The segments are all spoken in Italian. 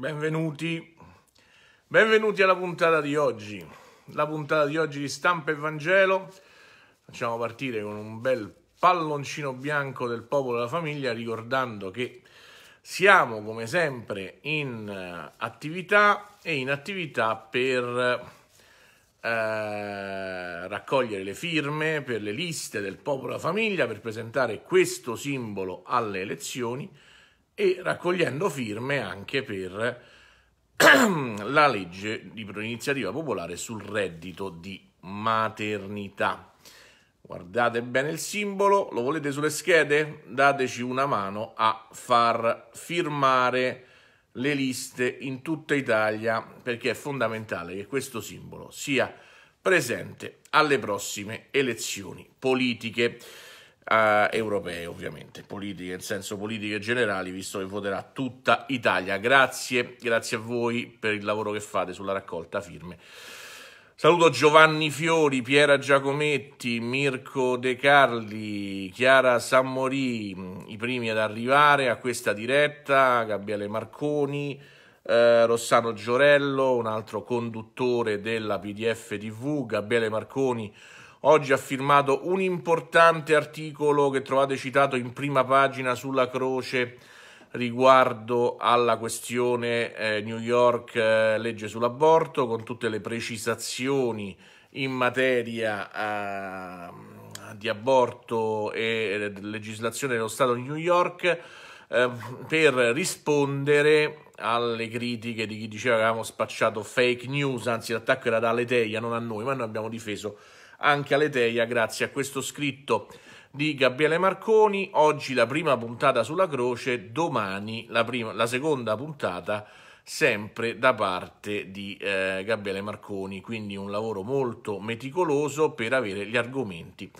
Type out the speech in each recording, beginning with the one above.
benvenuti, benvenuti alla puntata di oggi, la puntata di oggi di Stampa e Vangelo, facciamo partire con un bel palloncino bianco del popolo e della famiglia ricordando che siamo come sempre in eh, attività e in attività per eh, raccogliere le firme per le liste del popolo e della famiglia per presentare questo simbolo alle elezioni e raccogliendo firme anche per la legge di iniziativa popolare sul reddito di maternità. Guardate bene il simbolo, lo volete sulle schede? Dateci una mano a far firmare le liste in tutta Italia perché è fondamentale che questo simbolo sia presente alle prossime elezioni politiche. Uh, europee, ovviamente, politiche in senso politiche generali, visto che voterà tutta Italia. Grazie, grazie a voi per il lavoro che fate sulla raccolta firme. Saluto Giovanni Fiori, Piera Giacometti, Mirko De Carli, Chiara Sammori, i primi ad arrivare a questa diretta, Gabriele Marconi, eh, Rossano Giorello, un altro conduttore della PDF TV, Gabriele Marconi, oggi ha firmato un importante articolo che trovate citato in prima pagina sulla croce riguardo alla questione eh, New York eh, legge sull'aborto con tutte le precisazioni in materia eh, di aborto e eh, legislazione dello Stato di New York ehm, per rispondere alle critiche di chi diceva che avevamo spacciato fake news, anzi l'attacco era da Aleteia, non a noi, ma noi abbiamo difeso anche alle Teia grazie a questo scritto di Gabriele Marconi. Oggi la prima puntata sulla croce, domani la, prima, la seconda puntata sempre da parte di eh, Gabriele Marconi, quindi un lavoro molto meticoloso per avere gli argomenti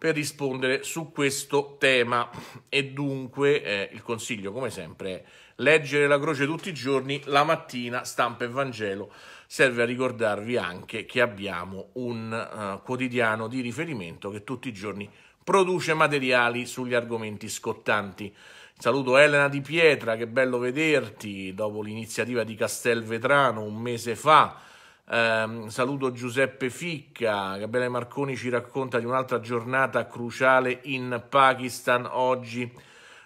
per rispondere su questo tema e dunque eh, il consiglio come sempre è leggere la croce tutti i giorni, la mattina stampa e Vangelo serve a ricordarvi anche che abbiamo un uh, quotidiano di riferimento che tutti i giorni produce materiali sugli argomenti scottanti. Saluto Elena Di Pietra, che bello vederti dopo l'iniziativa di Castelvetrano un mese fa. Eh, saluto Giuseppe Ficca, Gabriele Marconi ci racconta di un'altra giornata cruciale in Pakistan oggi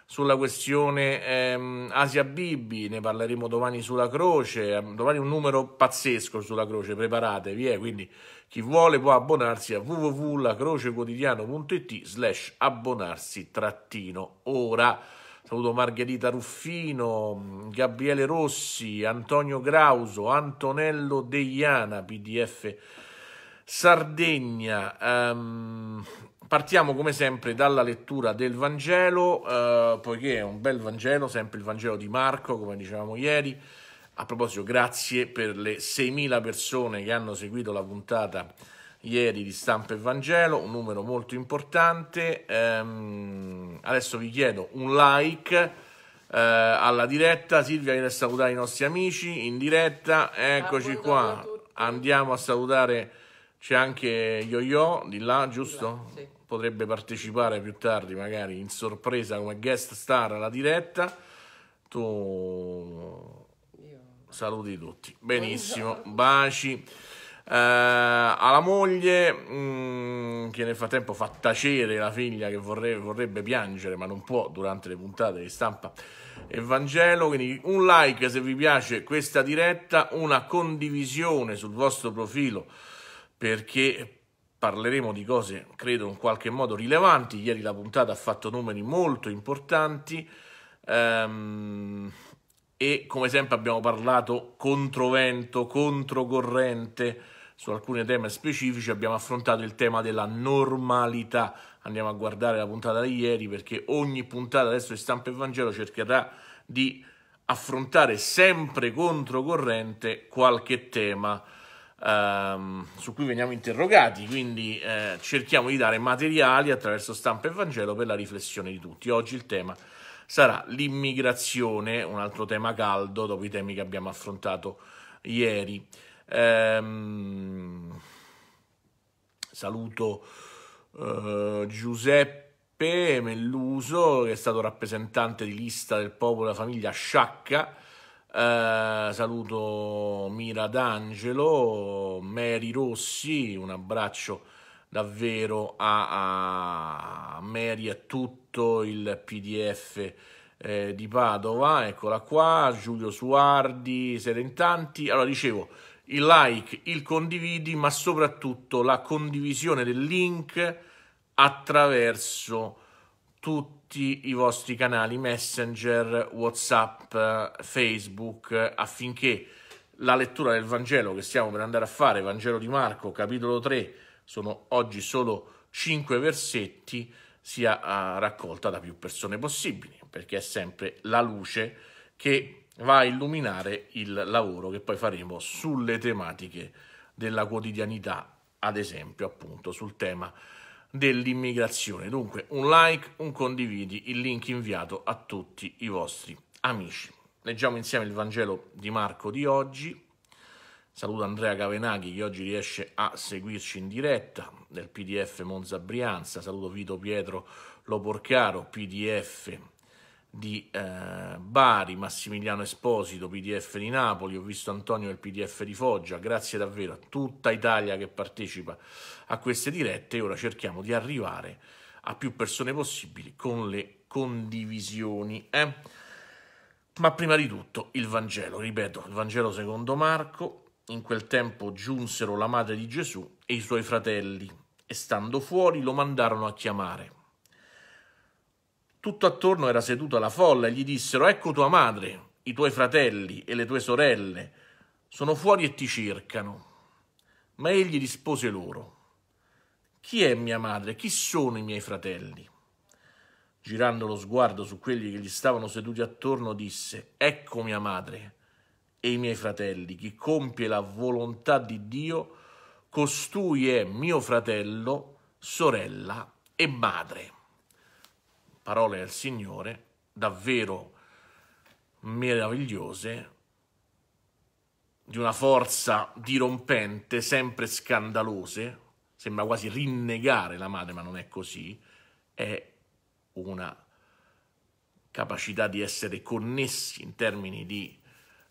sulla questione ehm, Asia Bibi, ne parleremo domani sulla croce, ehm, domani un numero pazzesco sulla croce, preparatevi, eh? quindi chi vuole può abbonarsi a www.lacrocequotidiano.it slash abbonarsi trattino ora. Saluto Margherita Ruffino, mm, Gabriele Rossi, Antonio Grauso, Antonello Deiana, PDF Sardegna. Um, Partiamo come sempre dalla lettura del Vangelo, eh, poiché è un bel Vangelo, sempre il Vangelo di Marco, come dicevamo ieri. A proposito, grazie per le 6.000 persone che hanno seguito la puntata ieri di Stampa e Vangelo, un numero molto importante. Ehm, adesso vi chiedo un like eh, alla diretta. Silvia viene a salutare i nostri amici in diretta. Eccoci ah, qua, andiamo a salutare... C'è anche Yo-Yo di là, giusto? sì potrebbe partecipare più tardi magari in sorpresa come guest star alla diretta. Tu saluti tutti. Benissimo, baci. Eh, alla moglie mh, mm, che nel frattempo fa tacere la figlia che vorrebbe, vorrebbe piangere ma non può durante le puntate di stampa Evangelo quindi un like se vi piace questa diretta una condivisione sul vostro profilo perché parleremo di cose, credo, in qualche modo rilevanti. Ieri la puntata ha fatto numeri molto importanti ehm, e come sempre abbiamo parlato controvento, controcorrente su alcuni temi specifici. Abbiamo affrontato il tema della normalità. Andiamo a guardare la puntata di ieri perché ogni puntata adesso di Stampa e Vangelo cercherà di affrontare sempre controcorrente qualche tema ehm, su cui veniamo interrogati, quindi eh, cerchiamo di dare materiali attraverso stampa e Vangelo per la riflessione di tutti. Oggi il tema sarà l'immigrazione, un altro tema caldo dopo i temi che abbiamo affrontato ieri. Ehm, saluto eh, Giuseppe. Melluso, che è stato rappresentante di lista del popolo e della famiglia Sciacca, eh, saluto Mira D'Angelo, Mary Rossi, un abbraccio davvero a, a Mary e a tutto il PDF eh, di Padova, eccola qua, Giulio Suardi, siete in tanti. Allora dicevo, il like, il condividi, ma soprattutto la condivisione del link attraverso tutti tutti i vostri canali Messenger, WhatsApp, Facebook, affinché la lettura del Vangelo che stiamo per andare a fare, Vangelo di Marco, capitolo 3, sono oggi solo 5 versetti, sia eh, raccolta da più persone possibili, perché è sempre la luce che va a illuminare il lavoro che poi faremo sulle tematiche della quotidianità, ad esempio appunto sul tema dell'immigrazione. Dunque un like, un condividi, il link inviato a tutti i vostri amici. Leggiamo insieme il Vangelo di Marco di oggi. Saluto Andrea Cavenaghi che oggi riesce a seguirci in diretta del PDF Monza Brianza. Saluto Vito Pietro Loporcaro, PDF di eh, Bari, Massimiliano Esposito, PDF di Napoli, ho visto Antonio del PDF di Foggia, grazie davvero a tutta Italia che partecipa a queste dirette ora cerchiamo di arrivare a più persone possibili con le condivisioni. Eh? Ma prima di tutto il Vangelo, ripeto, il Vangelo secondo Marco, in quel tempo giunsero la madre di Gesù e i suoi fratelli e stando fuori lo mandarono a chiamare. Tutto attorno era seduta la folla e gli dissero ecco tua madre, i tuoi fratelli e le tue sorelle, sono fuori e ti cercano. Ma egli rispose loro, chi è mia madre, chi sono i miei fratelli? Girando lo sguardo su quelli che gli stavano seduti attorno, disse, ecco mia madre e i miei fratelli, chi compie la volontà di Dio, costui è mio fratello, sorella e madre parole del Signore, davvero meravigliose, di una forza dirompente, sempre scandalose, sembra quasi rinnegare la madre, ma non è così, è una capacità di essere connessi in termini di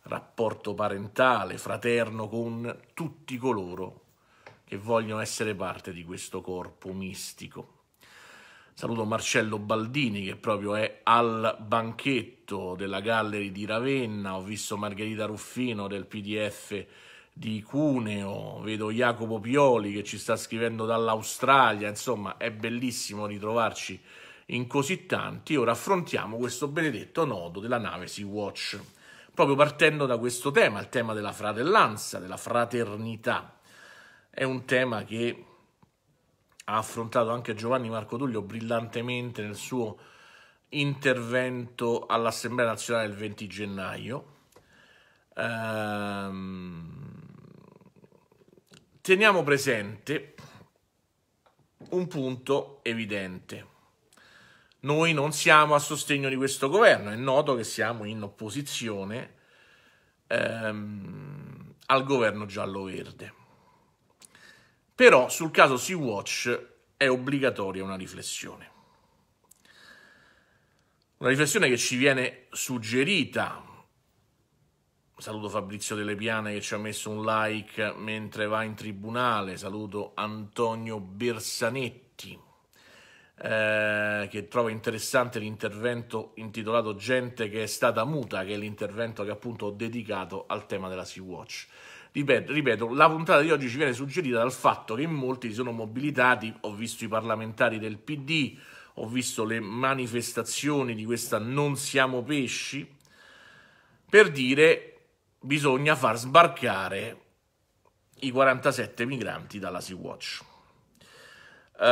rapporto parentale, fraterno con tutti coloro che vogliono essere parte di questo corpo mistico. Saluto Marcello Baldini che proprio è al banchetto della Gallery di Ravenna, ho visto Margherita Ruffino del PDF di Cuneo, vedo Jacopo Pioli che ci sta scrivendo dall'Australia, insomma è bellissimo ritrovarci in così tanti. Ora affrontiamo questo benedetto nodo della nave Sea-Watch, proprio partendo da questo tema, il tema della fratellanza, della fraternità. È un tema che ha affrontato anche Giovanni Marco Tullio brillantemente nel suo intervento all'Assemblea nazionale il 20 gennaio. Ehm, teniamo presente un punto evidente. Noi non siamo a sostegno di questo governo, è noto che siamo in opposizione ehm, al governo giallo-verde. Però sul caso Sea-Watch è obbligatoria una riflessione. Una riflessione che ci viene suggerita. Saluto Fabrizio Delle Piane che ci ha messo un like mentre va in tribunale. Saluto Antonio Bersanetti eh, che trova interessante l'intervento intitolato Gente che è stata muta, che è l'intervento che appunto ho dedicato al tema della Sea-Watch. Ripeto, ripeto, la puntata di oggi ci viene suggerita dal fatto che in molti si sono mobilitati, ho visto i parlamentari del PD, ho visto le manifestazioni di questa non siamo pesci, per dire bisogna far sbarcare i 47 migranti dalla Sea-Watch. Eh,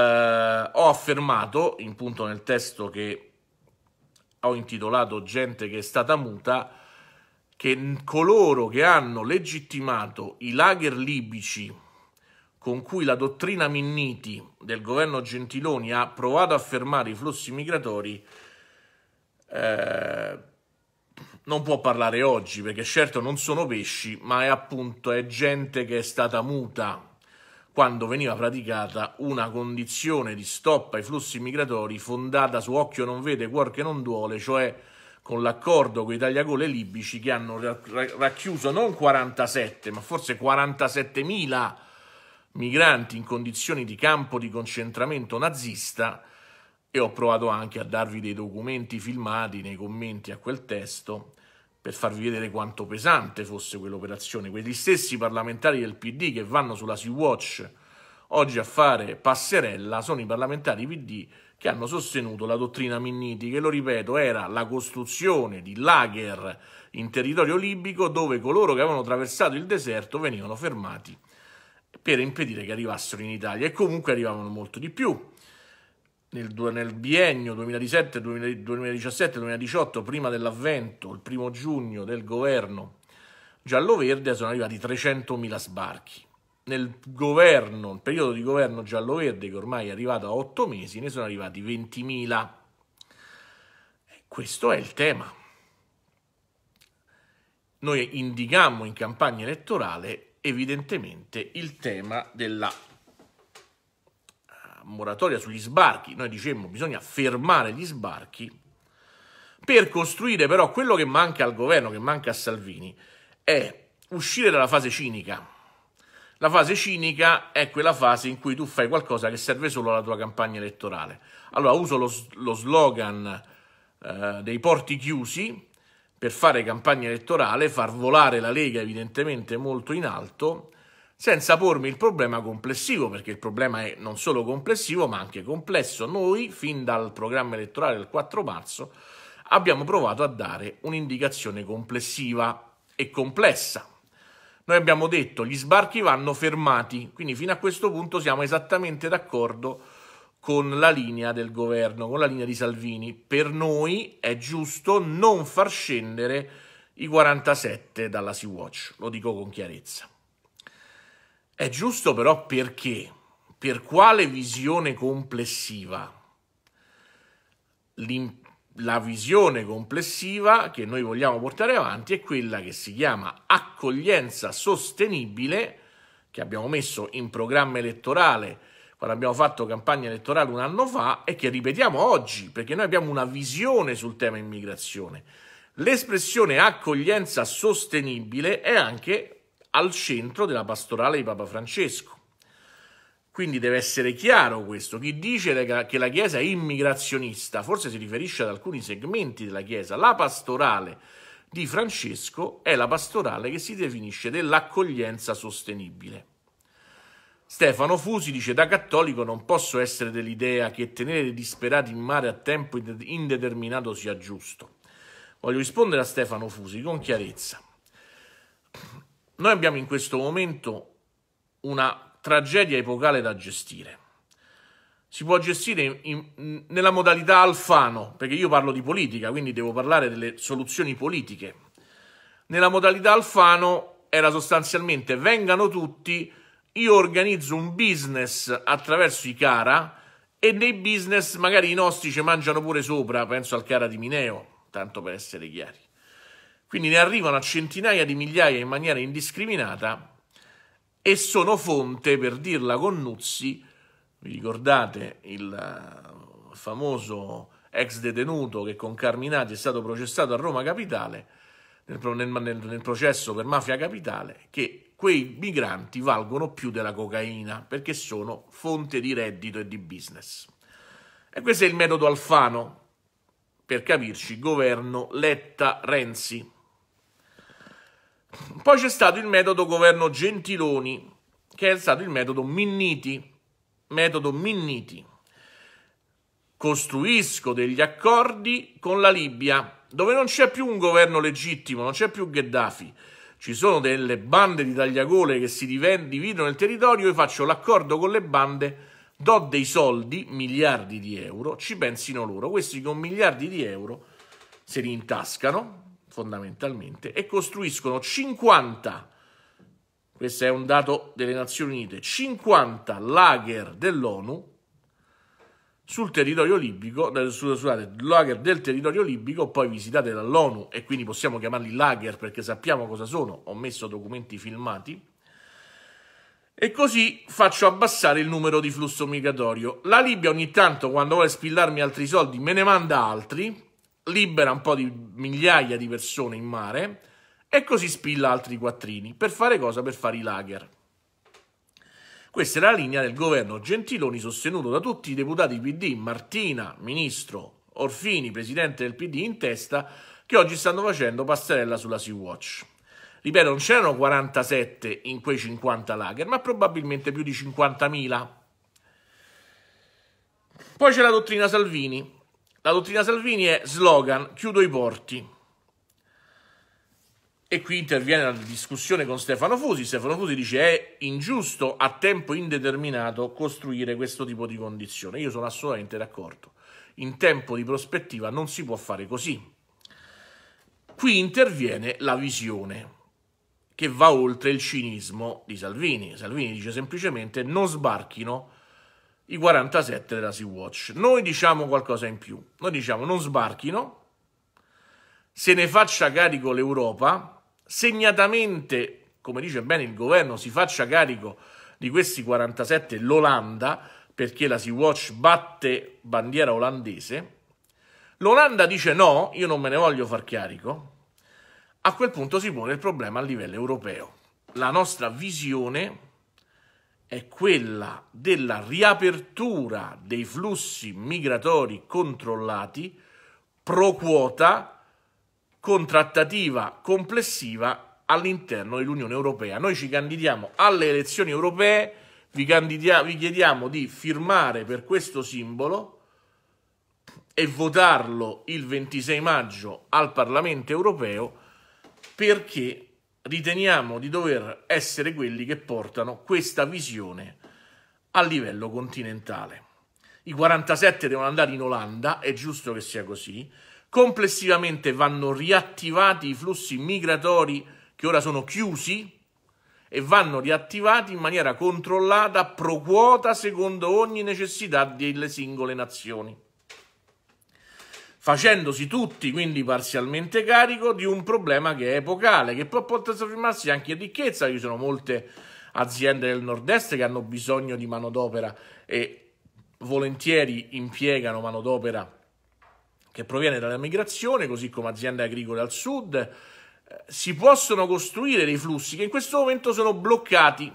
ho affermato, in punto nel testo che ho intitolato Gente che è stata muta, che coloro che hanno legittimato i lager libici con cui la dottrina Minniti del governo Gentiloni ha provato a fermare i flussi migratori eh, non può parlare oggi perché certo non sono pesci ma è appunto è gente che è stata muta quando veniva praticata una condizione di stop ai flussi migratori fondata su occhio non vede, cuor che non duole, cioè con l'accordo con i tagliagole libici che hanno racchiuso non 47 ma forse 47.000 migranti in condizioni di campo di concentramento nazista e ho provato anche a darvi dei documenti filmati nei commenti a quel testo per farvi vedere quanto pesante fosse quell'operazione. Quegli stessi parlamentari del PD che vanno sulla Sea Watch oggi a fare passerella sono i parlamentari PD che hanno sostenuto la dottrina Minniti, che lo ripeto era la costruzione di lager in territorio libico dove coloro che avevano attraversato il deserto venivano fermati per impedire che arrivassero in Italia e comunque arrivavano molto di più. Nel, nel biennio 2017-2018, prima dell'avvento, il primo giugno del governo giallo-verde, sono arrivati 300.000 sbarchi nel governo, il periodo di governo giallo-verde che ormai è arrivato a 8 mesi, ne sono arrivati 20.000. questo è il tema. Noi indicammo in campagna elettorale evidentemente il tema della eh, moratoria sugli sbarchi. Noi dicemmo che bisogna fermare gli sbarchi per costruire però quello che manca al governo, che manca a Salvini, è uscire dalla fase cinica la fase cinica è quella fase in cui tu fai qualcosa che serve solo alla tua campagna elettorale. Allora uso lo, lo slogan eh, dei porti chiusi per fare campagna elettorale, far volare la Lega evidentemente molto in alto, senza pormi il problema complessivo, perché il problema è non solo complessivo ma anche complesso. Noi, fin dal programma elettorale del 4 marzo, abbiamo provato a dare un'indicazione complessiva e complessa noi abbiamo detto che gli sbarchi vanno fermati, quindi fino a questo punto siamo esattamente d'accordo con la linea del governo, con la linea di Salvini. Per noi è giusto non far scendere i 47 dalla Sea-Watch, lo dico con chiarezza. È giusto però perché? Per quale visione complessiva? L'impegno la visione complessiva che noi vogliamo portare avanti è quella che si chiama accoglienza sostenibile, che abbiamo messo in programma elettorale quando abbiamo fatto campagna elettorale un anno fa e che ripetiamo oggi, perché noi abbiamo una visione sul tema immigrazione. L'espressione accoglienza sostenibile è anche al centro della pastorale di Papa Francesco. Quindi deve essere chiaro questo. Chi dice che la Chiesa è immigrazionista, forse si riferisce ad alcuni segmenti della Chiesa. La pastorale di Francesco è la pastorale che si definisce dell'accoglienza sostenibile. Stefano Fusi dice da cattolico non posso essere dell'idea che tenere i disperati in mare a tempo indeterminato sia giusto. Voglio rispondere a Stefano Fusi con chiarezza. Noi abbiamo in questo momento una tragedia epocale da gestire. Si può gestire in, in, nella modalità Alfano, perché io parlo di politica, quindi devo parlare delle soluzioni politiche. Nella modalità Alfano era sostanzialmente vengano tutti, io organizzo un business attraverso i cara e nei business magari i nostri ci mangiano pure sopra, penso al cara di Mineo, tanto per essere chiari. Quindi ne arrivano a centinaia di migliaia in maniera indiscriminata e sono fonte, per dirla con Nuzzi, vi ricordate il eh, famoso ex detenuto che con Carminati è stato processato a Roma Capitale, nel, nel, nel processo per mafia capitale, che quei migranti valgono più della cocaina perché sono fonte di reddito e di business. E questo è il metodo Alfano, per capirci, governo Letta-Renzi. Poi c'è stato il metodo governo Gentiloni, che è stato il metodo Minniti. Metodo Minniti. Costruisco degli accordi con la Libia, dove non c'è più un governo legittimo, non c'è più Gheddafi. Ci sono delle bande di tagliagole che si dividono il territorio, io faccio l'accordo con le bande, do dei soldi, miliardi di euro, ci pensino loro. Questi con miliardi di euro se li intascano, fondamentalmente, e costruiscono 50, questo è un dato delle Nazioni Unite, 50 lager dell'ONU sul territorio libico, scusate, lager del territorio libico poi visitate dall'ONU e quindi possiamo chiamarli lager perché sappiamo cosa sono, ho messo documenti filmati e così faccio abbassare il numero di flusso migratorio. La Libia ogni tanto quando vuole spillarmi altri soldi me ne manda altri libera un po' di migliaia di persone in mare e così spilla altri quattrini. Per fare cosa? Per fare i lager. Questa era la linea del governo Gentiloni sostenuto da tutti i deputati PD, Martina, ministro, Orfini, presidente del PD in testa, che oggi stanno facendo passerella sulla Sea-Watch. Ripeto, non c'erano 47 in quei 50 lager, ma probabilmente più di 50.000. Poi c'è la dottrina Salvini, la dottrina Salvini è slogan, chiudo i porti. E qui interviene la discussione con Stefano Fusi. Stefano Fusi dice è ingiusto a tempo indeterminato costruire questo tipo di condizione. Io sono assolutamente d'accordo. In tempo di prospettiva non si può fare così. Qui interviene la visione che va oltre il cinismo di Salvini. Salvini dice semplicemente non sbarchino i 47 della Sea-Watch. Noi diciamo qualcosa in più. Noi diciamo non sbarchino, se ne faccia carico l'Europa, segnatamente, come dice bene il governo, si faccia carico di questi 47 l'Olanda, perché la Sea-Watch batte bandiera olandese. L'Olanda dice no, io non me ne voglio far carico. A quel punto si pone il problema a livello europeo. La nostra visione è quella della riapertura dei flussi migratori controllati pro quota con trattativa complessiva all'interno dell'Unione Europea. Noi ci candidiamo alle elezioni europee, vi, vi chiediamo di firmare per questo simbolo e votarlo il 26 maggio al Parlamento europeo perché riteniamo di dover essere quelli che portano questa visione a livello continentale. I 47 devono andare in Olanda, è giusto che sia così. Complessivamente vanno riattivati i flussi migratori che ora sono chiusi e vanno riattivati in maniera controllata, pro quota, secondo ogni necessità delle singole nazioni facendosi tutti quindi parzialmente carico di un problema che è epocale, che può trasformarsi anche in ricchezza. Ci sono molte aziende del nord-est che hanno bisogno di manodopera e volentieri impiegano manodopera che proviene dalla migrazione, così come aziende agricole al sud, eh, si possono costruire dei flussi che in questo momento sono bloccati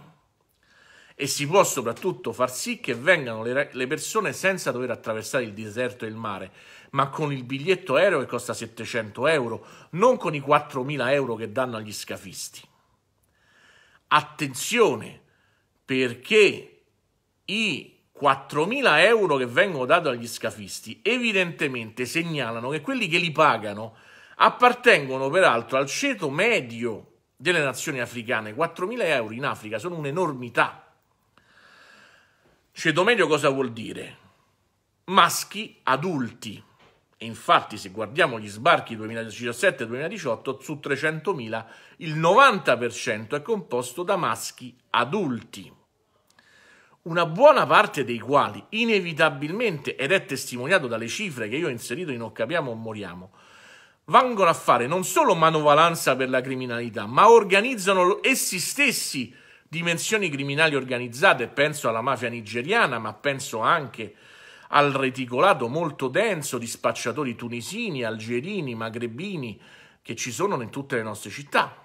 e si può soprattutto far sì che vengano le, le, persone senza dover attraversare il deserto e il mare, ma con il biglietto aereo che costa 700 euro, non con i 4.000 euro che danno agli scafisti. Attenzione, perché i 4.000 euro che vengono dati agli scafisti evidentemente segnalano che quelli che li pagano appartengono peraltro al ceto medio delle nazioni africane. 4.000 euro in Africa sono un'enormità Cedomelio cioè, cosa vuol dire? Maschi adulti. E infatti se guardiamo gli sbarchi 2017-2018, su 300.000 il 90% è composto da maschi adulti. Una buona parte dei quali inevitabilmente, ed è testimoniato dalle cifre che io ho inserito in Occapiamo o moriamo, vengono a fare non solo manovalanza per la criminalità, ma organizzano essi stessi dimensioni criminali organizzate, penso alla mafia nigeriana, ma penso anche al reticolato molto denso di spacciatori tunisini, algerini, magrebini che ci sono in tutte le nostre città,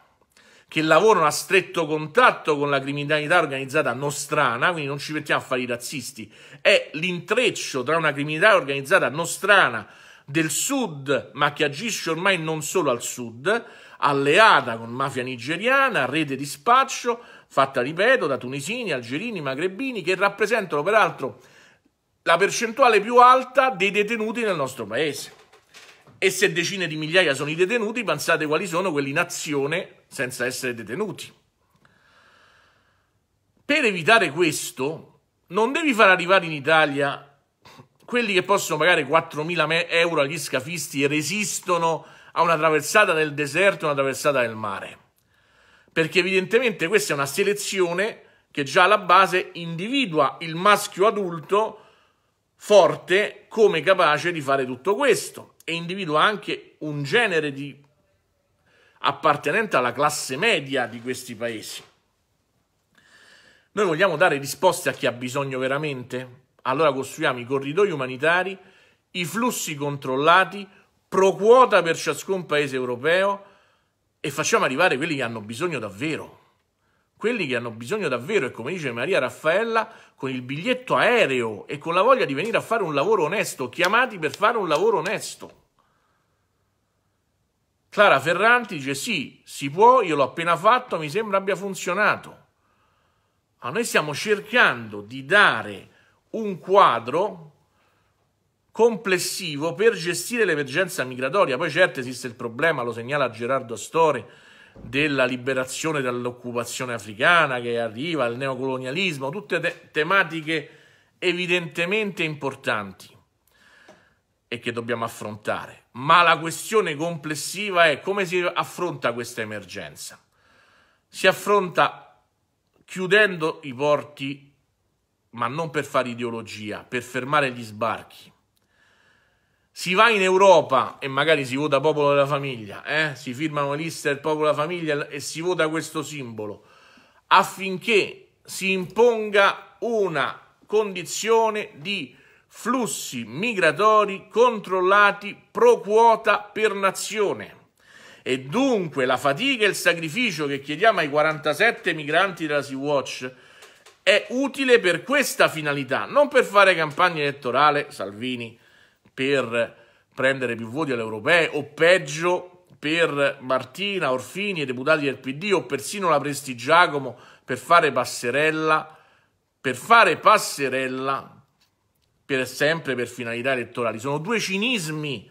che lavorano a stretto contatto con la criminalità organizzata nostrana, quindi non ci mettiamo a fare i razzisti, è l'intreccio tra una criminalità organizzata nostrana del sud, ma che agisce ormai non solo al sud, alleata con mafia nigeriana, rete di spaccio, fatta, ripeto, da tunisini, algerini, magrebini, che rappresentano peraltro la percentuale più alta dei detenuti nel nostro paese. E se decine di migliaia sono i detenuti, pensate quali sono quelli in azione senza essere detenuti. Per evitare questo, non devi far arrivare in Italia quelli che possono pagare 4.000 euro agli scafisti e resistono a una traversata del deserto e una traversata del mare perché evidentemente questa è una selezione che già alla base individua il maschio adulto forte come capace di fare tutto questo e individua anche un genere di appartenente alla classe media di questi paesi. Noi vogliamo dare risposte a chi ha bisogno veramente? Allora costruiamo i corridoi umanitari, i flussi controllati, pro quota per ciascun paese europeo, e facciamo arrivare quelli che hanno bisogno davvero. Quelli che hanno bisogno davvero e come dice Maria Raffaella, con il biglietto aereo e con la voglia di venire a fare un lavoro onesto, chiamati per fare un lavoro onesto. Clara Ferranti dice sì, si può, io l'ho appena fatto, mi sembra abbia funzionato. Ma noi stiamo cercando di dare un quadro complessivo per gestire l'emergenza migratoria. Poi certo esiste il problema, lo segnala Gerardo Astore, della liberazione dall'occupazione africana che arriva, il neocolonialismo, tutte te tematiche evidentemente importanti e che dobbiamo affrontare. Ma la questione complessiva è come si affronta questa emergenza. Si affronta chiudendo i porti, ma non per fare ideologia, per fermare gli sbarchi si va in Europa e magari si vota popolo della famiglia, eh? si firmano una lista del popolo della famiglia e si vota questo simbolo affinché si imponga una condizione di flussi migratori controllati pro quota per nazione. E dunque la fatica e il sacrificio che chiediamo ai 47 migranti della Sea-Watch è utile per questa finalità, non per fare campagna elettorale, Salvini, per prendere più voti alle europee o peggio per Martina, Orfini e deputati del PD o persino la Prestigiacomo per fare passerella, per fare passerella per sempre per finalità elettorali. Sono due cinismi,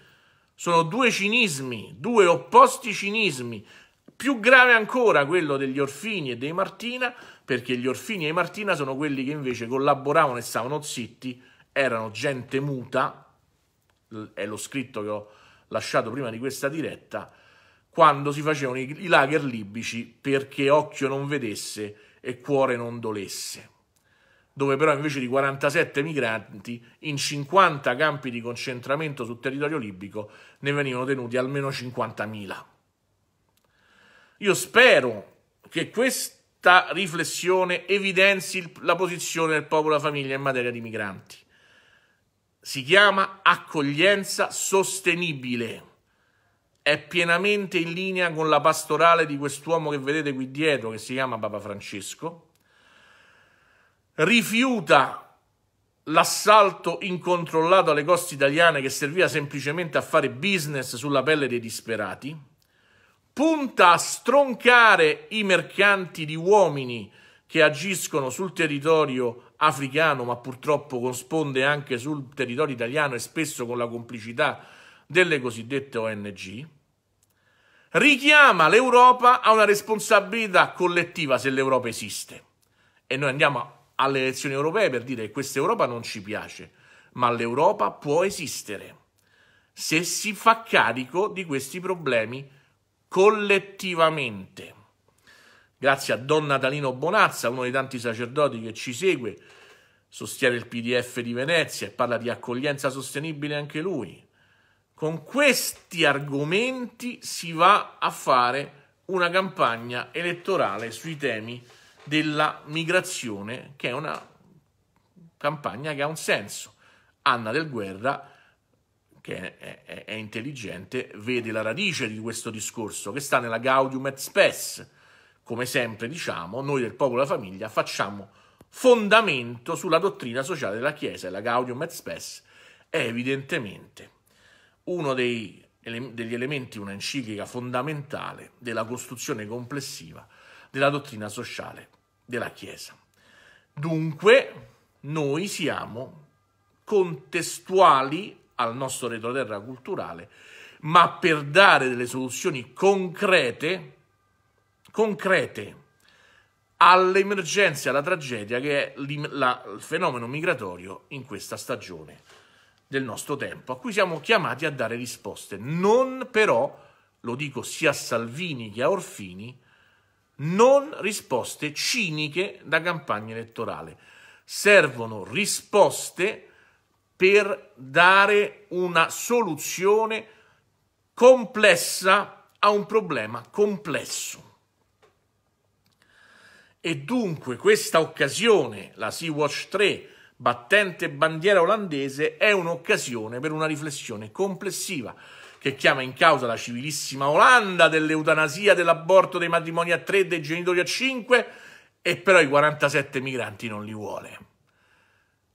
sono due cinismi, due opposti cinismi. Più grave ancora quello degli Orfini e dei Martina, perché gli Orfini e i Martina sono quelli che invece collaboravano e stavano zitti, erano gente muta, è lo scritto che ho lasciato prima di questa diretta, quando si facevano i, i lager libici perché occhio non vedesse e cuore non dolesse, dove però invece di 47 migranti in 50 campi di concentramento sul territorio libico ne venivano tenuti almeno 50.000. Io spero che questa riflessione evidenzi la posizione del popolo e la famiglia in materia di migranti si chiama accoglienza sostenibile. È pienamente in linea con la pastorale di quest'uomo che vedete qui dietro, che si chiama Papa Francesco. Rifiuta l'assalto incontrollato alle coste italiane che serviva semplicemente a fare business sulla pelle dei disperati, punta a stroncare i mercanti di uomini che agiscono sul territorio africano, ma purtroppo corrisponde anche sul territorio italiano e spesso con la complicità delle cosiddette ONG, richiama l'Europa a una responsabilità collettiva se l'Europa esiste. E noi andiamo alle elezioni europee per dire che questa Europa non ci piace, ma l'Europa può esistere se si fa carico di questi problemi collettivamente. Grazie a Don Natalino Bonazza, uno dei tanti sacerdoti che ci segue, sostiene il PDF di Venezia e parla di accoglienza sostenibile anche lui. Con questi argomenti si va a fare una campagna elettorale sui temi della migrazione, che è una campagna che ha un senso. Anna del Guerra, che è, è, è intelligente, vede la radice di questo discorso, che sta nella Gaudium et Spes, come sempre diciamo, noi del popolo e della famiglia facciamo fondamento sulla dottrina sociale della Chiesa e la Gaudium et Spes è evidentemente uno dei, degli elementi, una enciclica fondamentale della costruzione complessiva della dottrina sociale della Chiesa. Dunque, noi siamo contestuali al nostro retroterra culturale, ma per dare delle soluzioni concrete concrete all'emergenza alla tragedia che è la, il fenomeno migratorio in questa stagione del nostro tempo, a cui siamo chiamati a dare risposte. Non però, lo dico sia a Salvini che a Orfini, non risposte ciniche da campagna elettorale. Servono risposte per dare una soluzione complessa a un problema complesso. E dunque questa occasione, la Sea-Watch 3, battente bandiera olandese, è un'occasione per una riflessione complessiva che chiama in causa la civilissima Olanda dell'eutanasia, dell'aborto, dei matrimoni a 3, dei genitori a 5, e però i 47 migranti non li vuole.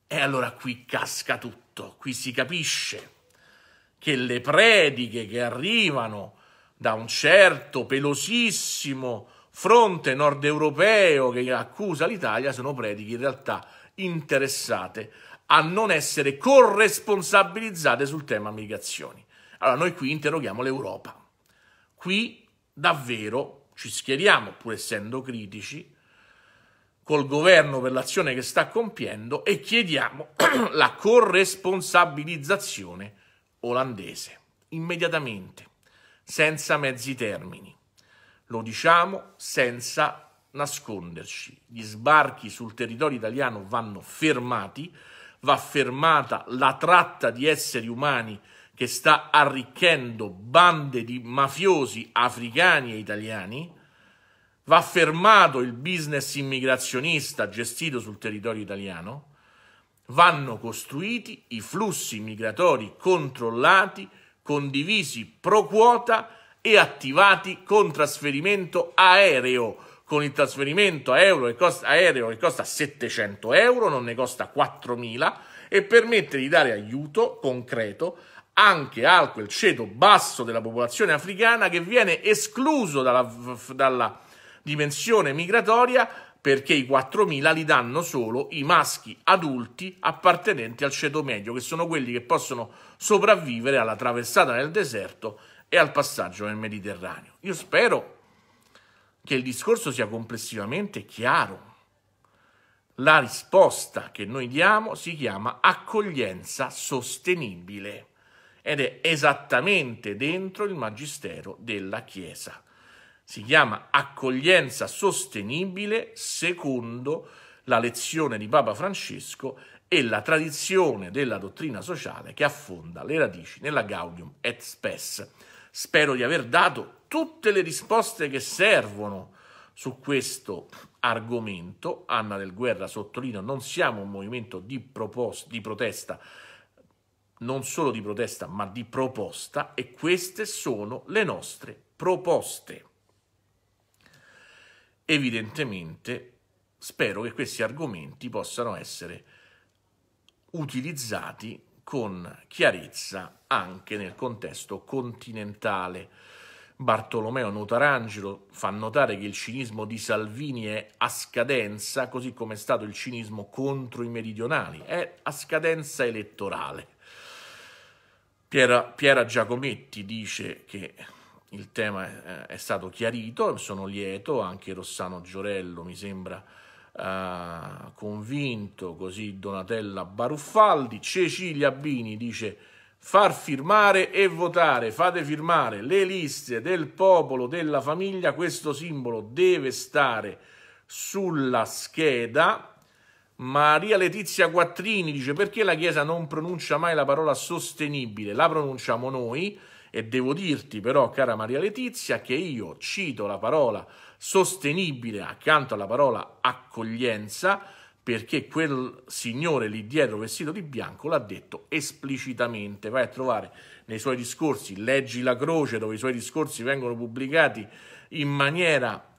E allora qui casca tutto, qui si capisce che le prediche che arrivano da un certo pelosissimo fronte nord europeo che accusa l'Italia sono prediche in realtà interessate a non essere corresponsabilizzate sul tema migrazioni. Allora noi qui interroghiamo l'Europa. Qui davvero ci schieriamo, pur essendo critici, col governo per l'azione che sta compiendo e chiediamo la corresponsabilizzazione olandese, immediatamente, senza mezzi termini. Lo diciamo senza nasconderci. Gli sbarchi sul territorio italiano vanno fermati, va fermata la tratta di esseri umani che sta arricchendo bande di mafiosi africani e italiani, va fermato il business immigrazionista gestito sul territorio italiano, vanno costruiti i flussi migratori controllati, condivisi pro quota e attivati con trasferimento aereo. Con il trasferimento aereo che costa, aereo che costa 700 euro, non ne costa 4.000, e permette di dare aiuto concreto anche a quel ceto basso della popolazione africana che viene escluso dalla, dalla dimensione migratoria perché i 4.000 li danno solo i maschi adulti appartenenti al ceto medio, che sono quelli che possono sopravvivere alla traversata nel deserto e al passaggio nel Mediterraneo. Io spero che il discorso sia complessivamente chiaro. La risposta che noi diamo si chiama accoglienza sostenibile ed è esattamente dentro il magistero della Chiesa. Si chiama accoglienza sostenibile secondo la lezione di Papa Francesco e la tradizione della dottrina sociale che affonda le radici nella Gaudium et Spes. Spero di aver dato tutte le risposte che servono su questo argomento. Anna del Guerra sottolinea, non siamo un movimento di, propos- di protesta, non solo di protesta, ma di proposta e queste sono le nostre proposte. Evidentemente spero che questi argomenti possano essere utilizzati con chiarezza anche nel contesto continentale. Bartolomeo Notarangelo fa notare che il cinismo di Salvini è a scadenza, così come è stato il cinismo contro i meridionali, è a scadenza elettorale. Piera, Piera Giacometti dice che il tema è, è stato chiarito, sono lieto, anche Rossano Giorello mi sembra eh, convinto, così Donatella Baruffaldi, Cecilia Bini dice far firmare e votare, fate firmare le liste del popolo, della famiglia, questo simbolo deve stare sulla scheda. Maria Letizia Quattrini dice perché la Chiesa non pronuncia mai la parola sostenibile, la pronunciamo noi e devo dirti però, cara Maria Letizia, che io cito la parola sostenibile accanto alla parola accoglienza perché quel signore lì dietro vestito di bianco l'ha detto esplicitamente. Vai a trovare nei suoi discorsi, leggi la croce dove i suoi discorsi vengono pubblicati in maniera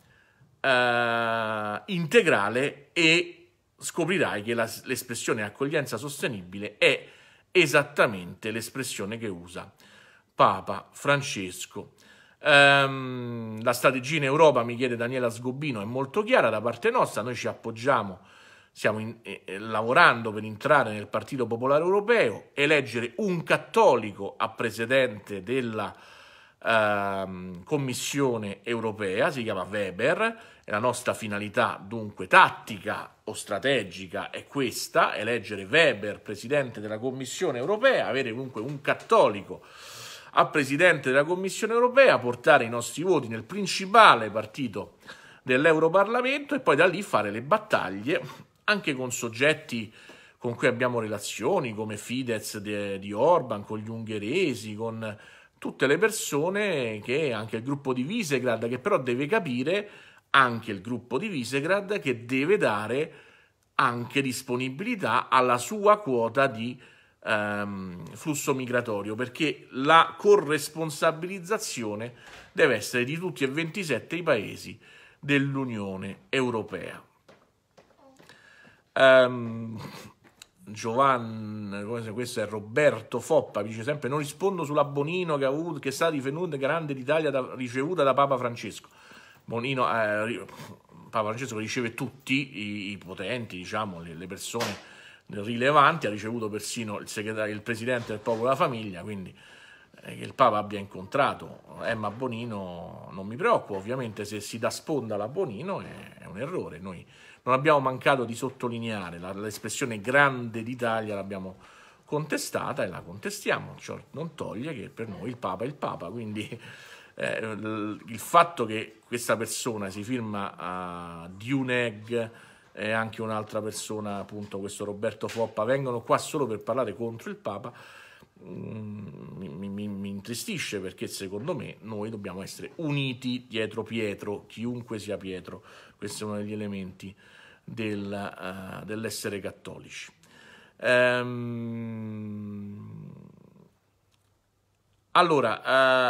Uh, integrale e scoprirai che la, l'espressione accoglienza sostenibile è esattamente l'espressione che usa Papa Francesco. Ehm, la strategia in Europa, mi chiede Daniela Sgobbino, è molto chiara da parte nostra, noi ci appoggiamo, stiamo in, eh, eh, lavorando per entrare nel Partito Popolare Europeo, eleggere un cattolico a presidente della ehm, Commissione Europea, si chiama Weber, e la nostra finalità dunque tattica o strategica è questa, eleggere Weber presidente della Commissione Europea, avere comunque un cattolico al Presidente della Commissione europea, portare i nostri voti nel principale partito dell'Europarlamento e poi da lì fare le battaglie anche con soggetti con cui abbiamo relazioni come Fidesz de, di Orban, con gli ungheresi, con tutte le persone che anche il gruppo di Visegrad, che però deve capire anche il gruppo di Visegrad che deve dare anche disponibilità alla sua quota di ehm, flusso migratorio, perché la corresponsabilizzazione deve essere di tutti e 27 i paesi dell'Unione Europea. Um, ehm, Giovanni, questo è Roberto Foppa, dice sempre non rispondo sulla Bonino che, ha avuto, che è stata ritenuta grande d'Italia da, ricevuta da Papa Francesco. Bonino, eh, Papa Francesco riceve tutti i, i potenti, diciamo, le, le persone rilevanti, ha ricevuto persino il, il presidente del popolo della famiglia, quindi eh, che il Papa abbia incontrato Emma Bonino non mi preoccupa, ovviamente se si dà sponda alla Bonino è, un errore, noi non abbiamo mancato di sottolineare l'espressione grande d'Italia l'abbiamo contestata e la contestiamo, ciò non toglie che per noi il Papa è il Papa, quindi eh, il fatto che questa persona si firma a ah, Duneg e anche un'altra persona, appunto questo Roberto Foppa, vengono qua solo per parlare contro il Papa, mm, mi, mi, mi intristisce perché secondo me noi dobbiamo essere uniti dietro Pietro, chiunque sia Pietro, questo è uno degli elementi del, uh, dell'essere cattolici. Um, allora,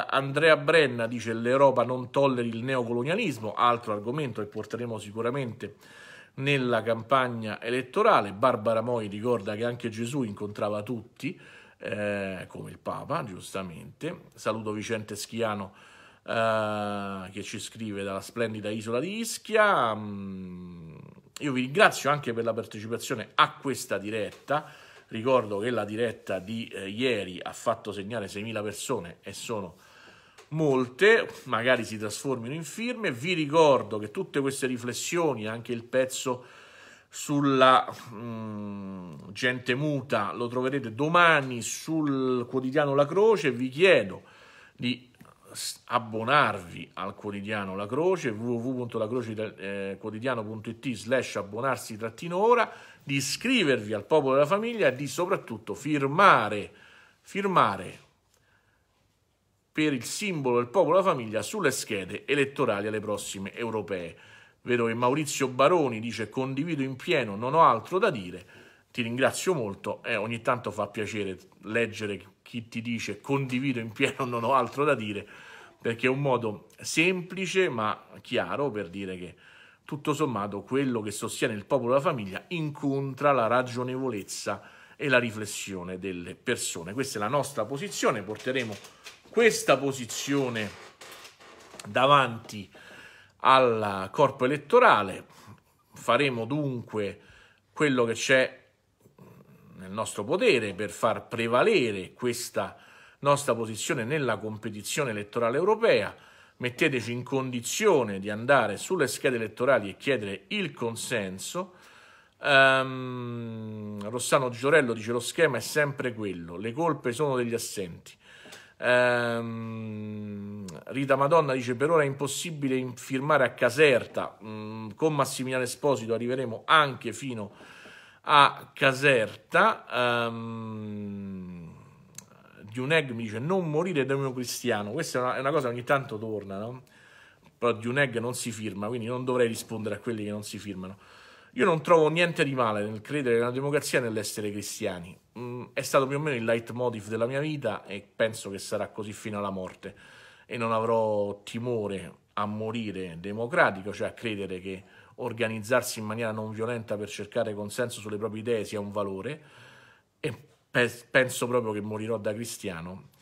uh, Andrea Brenna dice l'Europa non tolleri il neocolonialismo, altro argomento che porteremo sicuramente nella campagna elettorale. Barbara Moi ricorda che anche Gesù incontrava tutti, eh, come il Papa, giustamente. Saluto Vicente Schiano eh, che ci scrive dalla splendida isola di Ischia. Mm, io vi ringrazio anche per la partecipazione a questa diretta. Ricordo che la diretta di eh, ieri ha fatto segnare 6.000 persone e sono molte, magari si trasformino in firme. Vi ricordo che tutte queste riflessioni, anche il pezzo sulla mh, mm, gente muta, lo troverete domani sul quotidiano La Croce. Vi chiedo di abbonarvi al quotidiano La Croce www.lacrocequotidiano.it eh, slash abbonarsi trattino ora di iscrivervi al popolo della famiglia e di soprattutto firmare firmare per il simbolo del popolo e la famiglia sulle schede elettorali alle prossime europee. Vedo che Maurizio Baroni dice condivido in pieno, non ho altro da dire, ti ringrazio molto e eh, ogni tanto fa piacere leggere chi ti dice condivido in pieno, non ho altro da dire, perché è un modo semplice ma chiaro per dire che tutto sommato quello che sostiene il popolo e la famiglia incontra la ragionevolezza e la riflessione delle persone. Questa è la nostra posizione, porteremo questa posizione davanti al corpo elettorale. Faremo dunque quello che c'è nel nostro potere per far prevalere questa nostra posizione nella competizione elettorale europea. Metteteci in condizione di andare sulle schede elettorali e chiedere il consenso. Um, Rossano Giorello dice lo schema è sempre quello, le colpe sono degli assenti. Ehm, Rita Madonna dice per ora è impossibile firmare a Caserta mm, con Massimiliano Esposito arriveremo anche fino a Caserta ehm, Duneg mi dice non morire democristiano questa è una, è una, cosa che ogni tanto torna no? però Duneg non si firma quindi non dovrei rispondere a quelli che non si firmano io non trovo niente di male nel credere nella democrazia e nell'essere cristiani. Mm, è stato più o meno il leitmotiv della mia vita e penso che sarà così fino alla morte. E non avrò timore a morire democratico, cioè a credere che organizzarsi in maniera non violenta per cercare consenso sulle proprie idee sia un valore. E pe- penso proprio che morirò da cristiano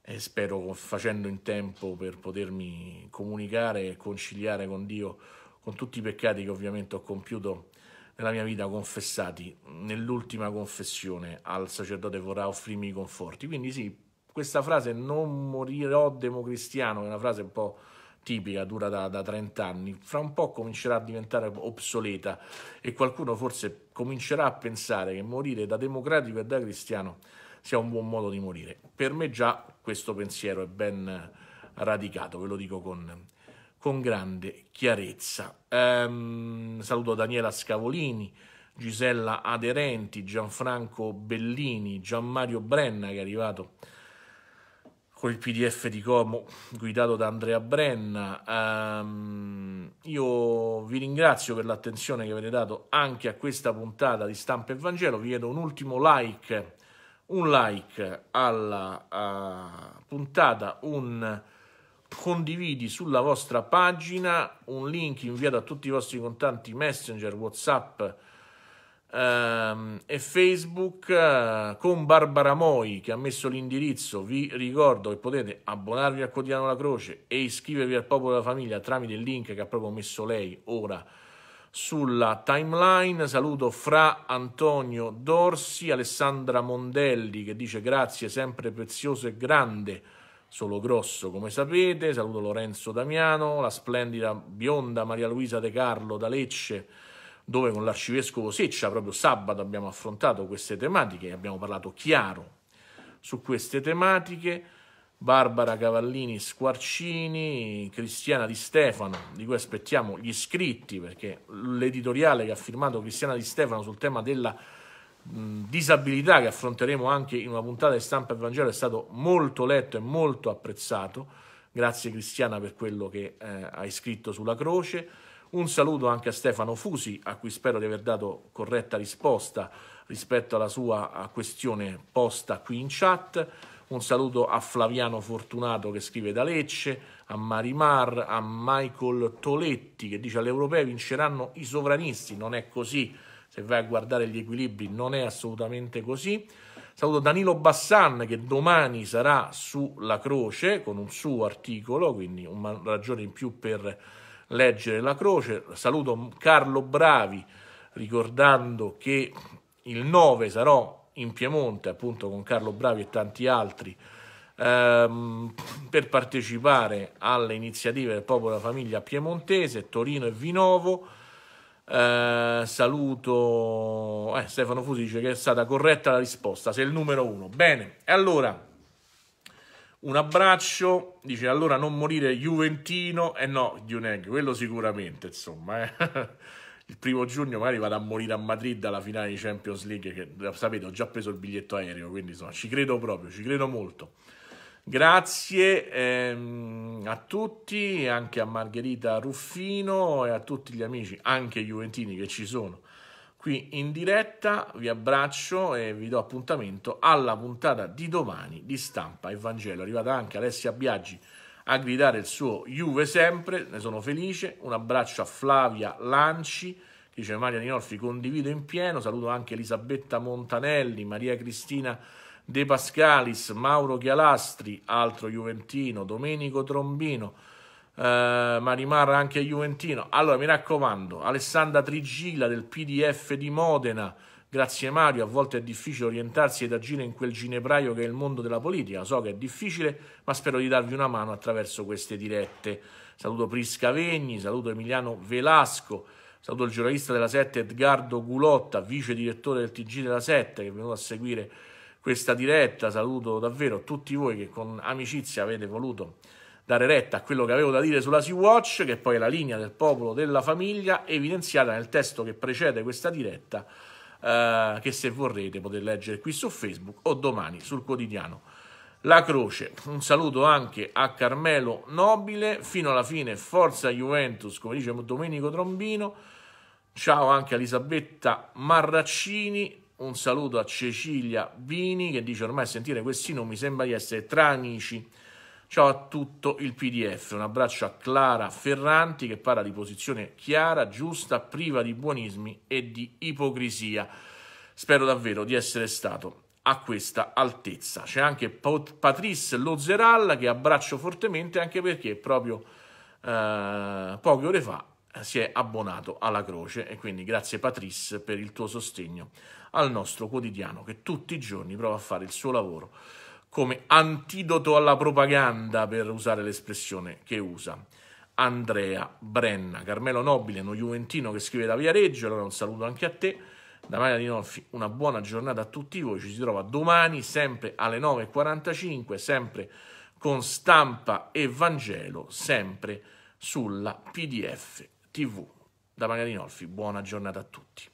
e spero facendo in tempo per potermi comunicare e conciliare con Dio con tutti i peccati che ovviamente ho compiuto nella mia vita confessati nell'ultima confessione al sacerdote vorrà offrirmi i conforti. Quindi sì, questa frase non morirò democristiano, è una frase un po' tipica, dura da, da 30 anni, fra un po' comincerà a diventare obsoleta e qualcuno forse comincerà a pensare che morire da democratico e da cristiano sia un buon modo di morire. Per me già questo pensiero è ben radicato, ve lo dico con con grande chiarezza. Ehm, saluto Daniela Scavolini, Gisella Aderenti, Gianfranco Bellini, Gianmario Brenna che è arrivato con il PDF di Como guidato da Andrea Brenna. Um, io vi ringrazio per l'attenzione che avete dato anche a questa puntata di Stampa e Vangelo. Vi chiedo un ultimo like, un like alla uh, puntata, un condividi sulla vostra pagina un link inviato a tutti i vostri contatti Messenger, Whatsapp ehm, e Facebook eh, con Barbara Moi che ha messo l'indirizzo. Vi ricordo che potete abbonarvi al Quotidiano La Croce e iscrivervi al Popolo della Famiglia tramite il link che ha proprio messo lei ora sulla timeline. Saluto Fra Antonio Dorsi, Alessandra Mondelli che dice grazie sempre prezioso e grande Solo Grosso, come sapete. Saluto Lorenzo Damiano, la splendida bionda Maria Luisa De Carlo da Lecce, dove con l'arcivescovo Seccia proprio sabato abbiamo affrontato queste tematiche e abbiamo parlato chiaro su queste tematiche. Barbara Cavallini Squarcini, Cristiana Di Stefano, di cui aspettiamo gli iscritti perché l'editoriale che ha firmato Cristiana Di Stefano sul tema della mh, disabilità che affronteremo anche in una puntata di stampa e Vangelo è stato molto letto e molto apprezzato. Grazie Cristiana per quello che eh, hai scritto sulla croce. Un saluto anche a Stefano Fusi, a cui spero di aver dato corretta risposta rispetto alla sua questione posta qui in chat. Un saluto a Flaviano Fortunato che scrive da Lecce, a Marimar, a Michael Toletti che dice all'Europeo vinceranno i sovranisti. Non è così se vai a guardare gli equilibri non è assolutamente così. Saluto Danilo Bassan che domani sarà sulla croce con un suo articolo, quindi una ragione in più per leggere la croce. Saluto Carlo Bravi ricordando che il 9 sarò in Piemonte appunto con Carlo Bravi e tanti altri ehm, per partecipare alle iniziative del popolo della famiglia piemontese, Torino e Vinovo. Eh, saluto eh, Stefano dice che è stata corretta la risposta, sei il numero uno. Bene, e allora un abbraccio, dice allora non morire Juventino, e eh no, Juneg, quello sicuramente, insomma. Eh. Il primo giugno magari vado a morire a Madrid alla finale di Champions League, che sapete ho già preso il biglietto aereo, quindi insomma, ci credo proprio, ci credo molto. Grazie ehm, a tutti, anche a Margherita Ruffino e a tutti gli amici, anche i Juventini che ci sono qui in diretta. Vi abbraccio e vi do appuntamento alla puntata di domani di Stampa Evangelo. È arrivata anche Alessia Biaggi a gridare il suo Juve sempre, ne sono felice. Un abbraccio a Flavia Lanci, che dice Maria Ninolfi, condivido in pieno. Saluto anche Elisabetta Montanelli, Maria Cristina. De Pascalis, Mauro Chialastri, altro Juventino, Domenico Trombino, eh, ma anche Juventino. Allora, mi raccomando, Alessandra Trigila del PDF di Modena, Grazie Mario, a volte è difficile orientarsi ed agire in quel ginepraio che è il mondo della politica. So che è difficile, ma spero di darvi una mano attraverso queste dirette. Saluto Prisca Vegni, saluto Emiliano Velasco, saluto il giornalista della 7 Edgardo Gulotta, vice direttore del TG della 7 che è venuto a seguire questa diretta, saluto davvero tutti voi che con amicizia avete voluto dare retta a quello che avevo da dire sulla Sea-Watch, che poi è la linea del popolo della famiglia, evidenziata nel testo che precede questa diretta, eh, che se vorrete potete leggere qui su Facebook o domani sul quotidiano. La Croce, un saluto anche a Carmelo Nobile, fino alla fine forza Juventus, come dice Domenico Trombino, ciao anche a Elisabetta Marraccini, un saluto a Cecilia Vini che dice ormai sentire questi nomi sembra di essere tra amici. Ciao a tutto il PDF, un abbraccio a Clara Ferranti che parla di posizione chiara, giusta, priva di buonismi e di ipocrisia. Spero davvero di essere stato a questa altezza. C'è anche Patrice Lozeralla che abbraccio fortemente anche perché proprio eh, poche ore fa eh, si è abbonato alla croce e quindi grazie Patrice per il tuo sostegno al nostro quotidiano che tutti i giorni prova a fare il suo lavoro come antidoto alla propaganda, per usare l'espressione che usa. Andrea Brenna, Carmelo Nobile, uno Juventino che scrive da Viareggio, allora un saluto anche a te. Da Maria Di Nolfi una buona giornata a tutti voi, ci si trova domani sempre alle 9.45, sempre con stampa e Vangelo, sempre sulla PDF TV. Da Maria Di Nolfi, buona giornata a tutti.